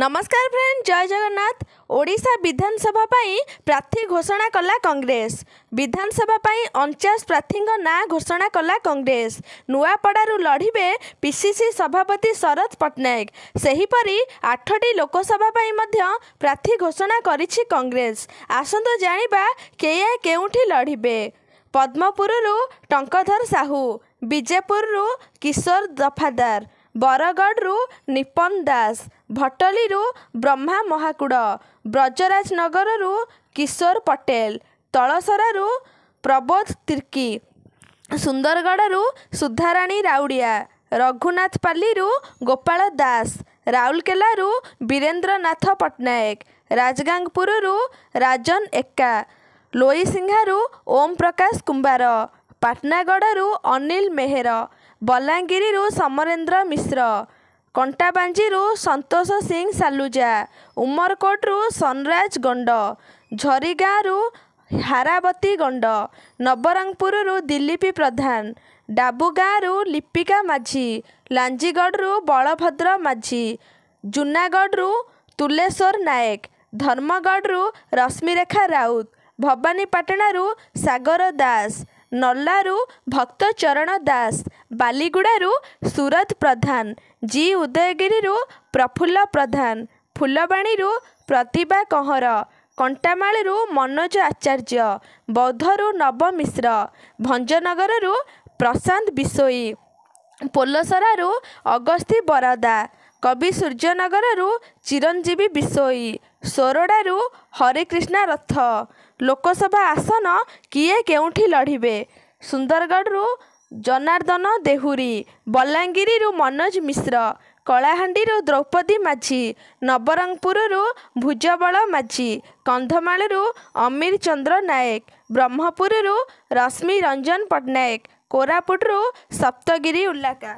ନମସ୍କାର ଫ୍ରେଣ୍ଡ ଜୟ ଜଗନ୍ନାଥ ଓଡ଼ିଶା ବିଧାନସଭା ପାଇଁ ପ୍ରାର୍ଥୀ ଘୋଷଣା କଲା କଂଗ୍ରେସ ବିଧାନସଭା ପାଇଁ ଅଣଚାଶ ପ୍ରାର୍ଥୀଙ୍କ ନାଁ ଘୋଷଣା କଲା କଂଗ୍ରେସ ନୂଆପଡ଼ାରୁ ଲଢ଼ିବେ ପିସିସି ସଭାପତି ଶରତ ପଟ୍ଟନାୟକ ସେହିପରି ଆଠଟି ଲୋକସଭା ପାଇଁ ମଧ୍ୟ ପ୍ରାର୍ଥୀ ଘୋଷଣା କରିଛି କଂଗ୍ରେସ ଆସନ୍ତୁ ଜାଣିବା କେୟ କେଉଁଠି ଲଢ଼ିବେ ପଦ୍ମପୁରରୁ ଟଙ୍କଧର ସାହୁ ବିଜେପୁରରୁ କିଶୋର ଦଫାଦାର बरगडहरू निपन दास भटली ब्रह्मा महाकुड ब्रजराजनगरु किशोर पटेल, तलसरु प्रबोध तिर्की सुन्दरगड सुधाराणी राउडिया रघुनाथ पा गोपाल दास राउरकेला बीरेन्द्रनाथ पट्टनायक राजाङपुरु राजन एका लोइसिङ ओम प्रकाश कुरा पाटनागड अनिल मेहरा ବଲାଙ୍ଗୀରରୁ ସମରେନ୍ଦ୍ର ମିଶ୍ର କଣ୍ଟାବାଞ୍ଜିରୁ ସନ୍ତୋଷ ସିଂ ସାଲୁଜା ଉମରକୋଟରୁ ସନରାଜ ଗଣ୍ଡ ଝରିଗାଁରୁ ହାରାବତୀ ଗଣ୍ଡ ନବରଙ୍ଗପୁରରୁ ଦିଲ୍ଲୀପ ପ୍ରଧାନ ଡାବୁଗାଁରୁ ଲିପିକା ମାଝି ଲାଞ୍ଜିଗଡ଼ରୁ ବଳଭଦ୍ର ମାଝି ଜୁନାଗଡ଼ରୁ ତୁଲେଶ୍ୱର ନାୟକ ଧର୍ମଗଡ଼ରୁ ରଶ୍ମିରେଖା ରାଉତ ଭବାନୀପାଟଣାରୁ ସାଗର ଦାସ ନର୍ଲାରୁ ଭକ୍ତଚରଣ ଦାସ ବାଲିଗୁଡ଼ାରୁ ସୁରତ ପ୍ରଧାନ ଜି ଉଦୟଗିରିରୁ ପ୍ରଫୁଲ୍ଲ ପ୍ରଧାନ ଫୁଲବାଣୀରୁ ପ୍ରତିଭା କହଁର କଣ୍ଟାମାଳରୁ ମନୋଜ ଆଚାର୍ଯ୍ୟ ବୌଦ୍ଧରୁ ନବ ମିଶ୍ର ଭଞ୍ଜନଗରରୁ ପ୍ରଶାନ୍ତ ବିଶୋଇ ପୋଲସରାରୁ ଅଗସ୍ତି ବରଦା କବି ସୂର୍ଯ୍ୟନଗରରୁ ଚିରଞ୍ଜୀବୀ ବିଶୋଇ ସୋରଡ଼ାରୁ ହରେକ୍ରିଷ୍ଣା ରଥ ଲୋକସଭା ଆସନ କିଏ କେଉଁଠି ଲଢ଼ିବେ ସୁନ୍ଦରଗଡ଼ରୁ ଜନାର୍ଦ୍ଦନ ଦେହୁରୀ ବଲାଙ୍ଗୀରରୁ ମନୋଜ ମିଶ୍ର କଳାହାଣ୍ଡିରୁ ଦ୍ରୌପଦୀ ମାଝି ନବରଙ୍ଗପୁରରୁ ଭୁଜବଳ ମାଝି କନ୍ଧମାଳରୁ ଅମୀର ଚନ୍ଦ୍ର ନାୟକ ବ୍ରହ୍ମପୁରରୁ ରଶ୍ମି ରଞ୍ଜନ ପଟ୍ଟନାୟକ କୋରାପୁଟରୁ ସପ୍ତଗିରି ଉଲ୍ଲାକା